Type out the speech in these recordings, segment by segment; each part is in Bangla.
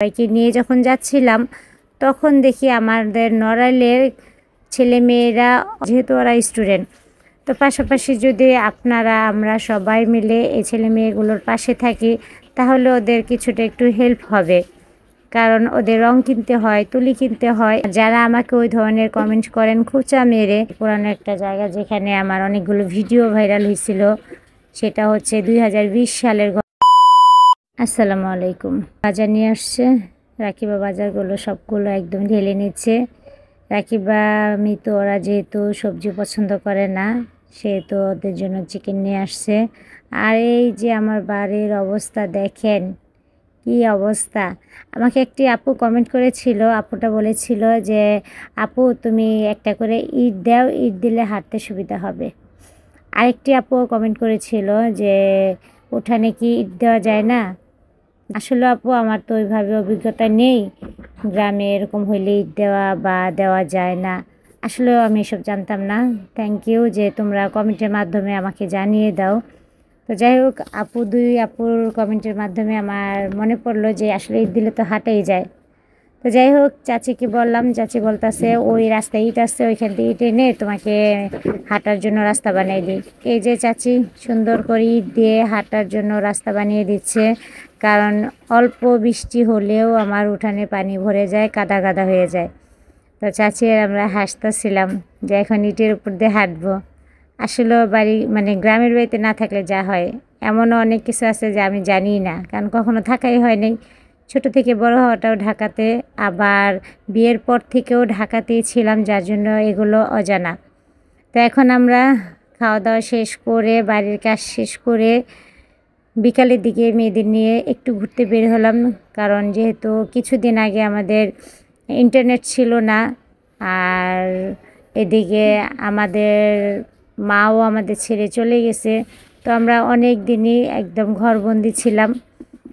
সবাইকে নিয়ে যখন যাচ্ছিলাম তখন দেখি আমাদের নড়াইলের মেয়েরা যেহেতু ওরা স্টুডেন্ট তো পাশাপাশি যদি আপনারা আমরা সবাই মিলে এই মেয়েগুলোর পাশে থাকি তাহলে ওদের কিছুটা একটু হেল্প হবে কারণ ওদের রং কিনতে হয় তুলি কিনতে হয় যারা আমাকে ওই ধরনের কমেন্ট করেন খুচা মেরে পুরানো একটা জায়গা যেখানে আমার অনেকগুলো ভিডিও ভাইরাল হয়েছিল সেটা হচ্ছে দুই সালের আসসালামু আলাইকুম বাজার নিয়ে আসছে রাকিবা বাজারগুলো সবগুলো একদম ঢেলে নিচ্ছে রাকিবা মৃত ওরা যেহেতু সবজি পছন্দ করে না সেহেতু ওদের জন্য চিকেন নিয়ে আসছে আর এই যে আমার বাড়ির অবস্থা দেখেন কি অবস্থা আমাকে একটি আপু কমেন্ট করেছিল আপুটা বলেছিল যে আপু তুমি একটা করে ইট দাও ইট দিলে হাঁটতে সুবিধা হবে আরেকটি আপু কমেন্ট করেছিল যে উঠানে কি ইট দেওয়া যায় না আসলে আপু আমার তো ওইভাবে অভিজ্ঞতা নেই গ্রামে এরকম হইলে ঈদ দেওয়া বা দেওয়া যায় না আসলেও আমি এসব জানতাম না থ্যাংক ইউ যে তোমরা কমেন্টের মাধ্যমে আমাকে জানিয়ে দাও তো যাই হোক আপু দুই আপুর কমেন্টের মাধ্যমে আমার মনে পড়লো যে আসলে ঈদ দিলে তো হাটেই যায় তো যাই হোক চাচিকে বললাম চাচি বলতেছে ওই রাস্তায় ইট আসছে ওইখান থেকে ইট এনে তোমাকে হাঁটার জন্য রাস্তা বানিয়ে দিই এই যে চাচি সুন্দর করে ইট দিয়ে হাঁটার জন্য রাস্তা বানিয়ে দিচ্ছে কারণ অল্প বৃষ্টি হলেও আমার উঠানে পানি ভরে যায় কাদা কাদা হয়ে যায় তো চাচি আর আমরা হাসতেছিলাম যে এখন ইটের উপর দিয়ে হাঁটবো আসলে বাড়ি মানে গ্রামের বাড়িতে না থাকলে যা হয় এমনও অনেক কিছু আছে যে আমি জানি না কারণ কখনো থাকাই হয় নাই ছোট থেকে বড় হওয়াটাও ঢাকাতে আবার বিয়ের পর থেকেও ঢাকাতেই ছিলাম যার জন্য এগুলো অজানা তো এখন আমরা খাওয়া দাওয়া শেষ করে বাড়ির কাজ শেষ করে বিকালের দিকে মেয়েদের নিয়ে একটু ঘুরতে বের হলাম কারণ যেহেতু কিছুদিন আগে আমাদের ইন্টারনেট ছিল না আর এদিকে আমাদের মাও আমাদের ছেড়ে চলে গেছে তো আমরা অনেক দিনই একদম ঘরবন্দি ছিলাম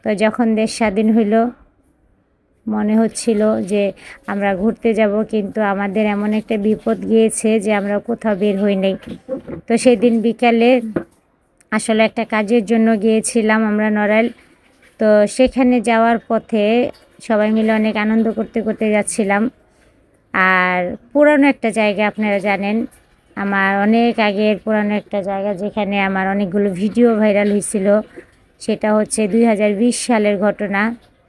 তো যখন দেশ স্বাধীন হইল মনে হচ্ছিল যে আমরা ঘুরতে যাব কিন্তু আমাদের এমন একটা বিপদ গিয়েছে যে আমরা কোথাও বের হই নাই তো সেদিন বিকালে আসলে একটা কাজের জন্য গিয়েছিলাম আমরা নড়াইল তো সেখানে যাওয়ার পথে সবাই মিলে অনেক আনন্দ করতে করতে যাচ্ছিলাম আর পুরনো একটা জায়গা আপনারা জানেন আমার অনেক আগের পুরনো একটা জায়গা যেখানে আমার অনেকগুলো ভিডিও ভাইরাল হয়েছিল সেটা হচ্ছে দুই সালের ঘটনা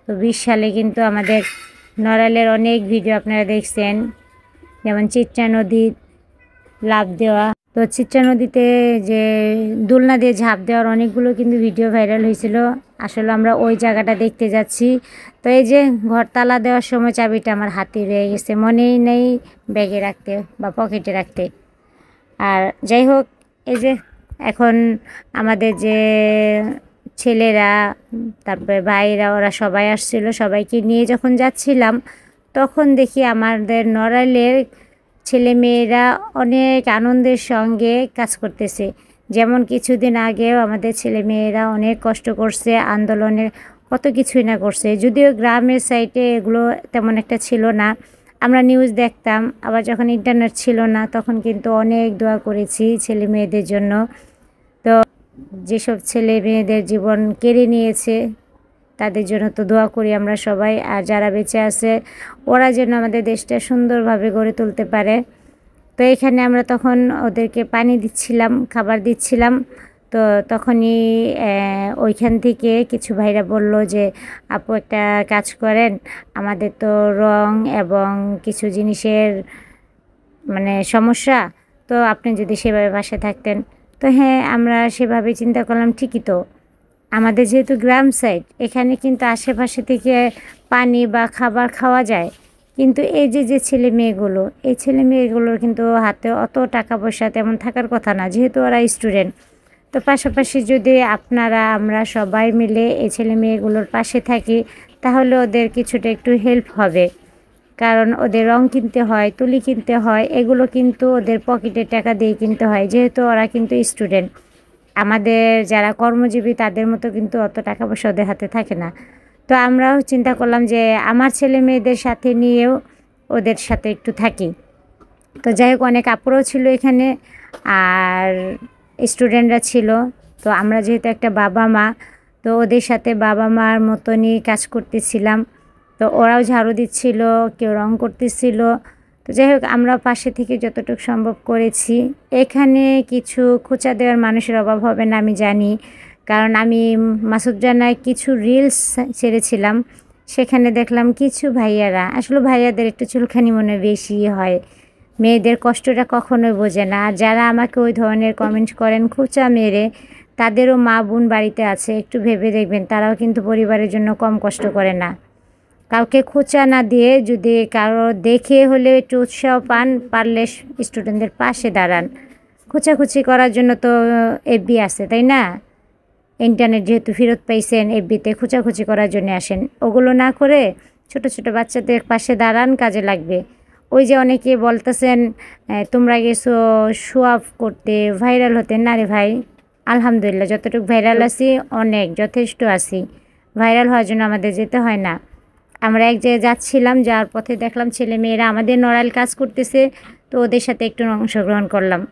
তো বিশ সালে কিন্তু আমাদের নড়ালের অনেক ভিডিও আপনারা দেখছেন যেমন চিত্রা নদীর লাভ দেওয়া তো চিত্রা নদীতে যে দোলনা দিয়ে ঝাঁপ দেওয়ার অনেকগুলো কিন্তু ভিডিও ভাইরাল হয়েছিল আসলে আমরা ওই জায়গাটা দেখতে যাচ্ছি তো এই যে ঘর তালা দেওয়ার সময় চাবিটা আমার হাতে রয়ে গেছে মনেই নেই ব্যাগে রাখতে বা পকেটে রাখতে আর যাই হোক এই যে এখন আমাদের যে ছেলেরা তারপরে ভাইরা ওরা সবাই আসছিল সবাইকে নিয়ে যখন যাচ্ছিলাম তখন দেখি আমাদের নড়াইলের ছেলে মেয়েরা অনেক আনন্দের সঙ্গে কাজ করতেছে যেমন কিছুদিন আগেও আমাদের ছেলে মেয়েরা অনেক কষ্ট করছে আন্দোলনে কত কিছুই না করছে যদিও গ্রামের সাইডে এগুলো তেমন একটা ছিল না আমরা নিউজ দেখতাম আবার যখন ইন্টারনেট ছিল না তখন কিন্তু অনেক দোয়া করেছি ছেলে মেয়েদের জন্য তো যেসব ছেলে মেয়েদের জীবন কেড়ে নিয়েছে তাদের জন্য তো দোয়া করি আমরা সবাই আর যারা বেঁচে আছে ওরা যেন আমাদের দেশটা সুন্দরভাবে গড়ে তুলতে পারে তো এখানে আমরা তখন ওদেরকে পানি দিচ্ছিলাম খাবার দিচ্ছিলাম তো তখনই ওইখান থেকে কিছু ভাইরা বলল যে আপু একটা কাজ করেন আমাদের তো রং এবং কিছু জিনিসের মানে সমস্যা তো আপনি যদি সেভাবে বাসায় থাকতেন তো হ্যাঁ আমরা সেভাবে চিন্তা করলাম ঠিকই তো আমাদের যেহেতু গ্রাম সাইড এখানে কিন্তু আশেপাশে থেকে পানি বা খাবার খাওয়া যায় কিন্তু এই যে যে ছেলে মেয়েগুলো এই ছেলে মেয়েগুলোর কিন্তু হাতে অত টাকা পয়সা তেমন থাকার কথা না যেহেতু ওরা স্টুডেন্ট তো পাশাপাশি যদি আপনারা আমরা সবাই মিলে এই ছেলে মেয়েগুলোর পাশে থাকি তাহলে ওদের কিছুটা একটু হেল্প হবে কারণ ওদের রং কিনতে হয় তুলি কিনতে হয় এগুলো কিন্তু ওদের পকেটের টাকা দিয়ে কিনতে হয় যেহেতু ওরা কিন্তু স্টুডেন্ট আমাদের যারা কর্মজীবী তাদের মতো কিন্তু অত টাকা পয়সা ওদের হাতে থাকে না তো আমরাও চিন্তা করলাম যে আমার ছেলে মেয়েদের সাথে নিয়েও ওদের সাথে একটু থাকি তো যাই হোক অনেক কাপড়ও ছিল এখানে আর স্টুডেন্টরা ছিল তো আমরা যেহেতু একটা বাবা মা তো ওদের সাথে বাবা মার মতনই কাজ করতেছিলাম তো ওরাও ঝাড়ু দিচ্ছিল কেউ রং করতেছিল তো যাই হোক আমরা পাশে থেকে যতটুকু সম্ভব করেছি এখানে কিছু খোঁচা দেওয়ার মানুষের অভাব হবে না আমি জানি কারণ আমি মাসুদ জানায় কিছু রিলস ছেড়েছিলাম সেখানে দেখলাম কিছু ভাইয়ারা আসলে ভাইয়াদের একটু চুলখানি মনে বেশি হয় মেয়েদের কষ্টটা কখনোই বোঝে না আর যারা আমাকে ওই ধরনের কমেন্ট করেন খোঁচা মেরে তাদেরও মা বোন বাড়িতে আছে একটু ভেবে দেখবেন তারাও কিন্তু পরিবারের জন্য কম কষ্ট করে না কাউকে খোঁচা না দিয়ে যদি কারো দেখে হলে একটু উৎসাহ পান পারলে স্টুডেন্টদের পাশে দাঁড়ান খোঁচাখুচি করার জন্য তো এফবি আছে তাই না ইন্টারনেট যেহেতু ফেরত পাইছেন এফবিতে খোঁচাখুচি করার জন্য আসেন ওগুলো না করে ছোট ছোট বাচ্চাদের পাশে দাঁড়ান কাজে লাগবে ওই যে অনেকে বলতেছেন তোমরা গেছো শো অফ করতে ভাইরাল হতে না রে ভাই আলহামদুলিল্লাহ যতটুকু ভাইরাল আছি অনেক যথেষ্ট আছি ভাইরাল হওয়ার জন্য আমাদের যেতে হয় না আমরা এক জায়গায় যাচ্ছিলাম যাওয়ার পথে দেখলাম ছেলে মেয়েরা আমাদের নড়াইল কাজ করতেছে তো ওদের সাথে একটু অংশগ্রহণ করলাম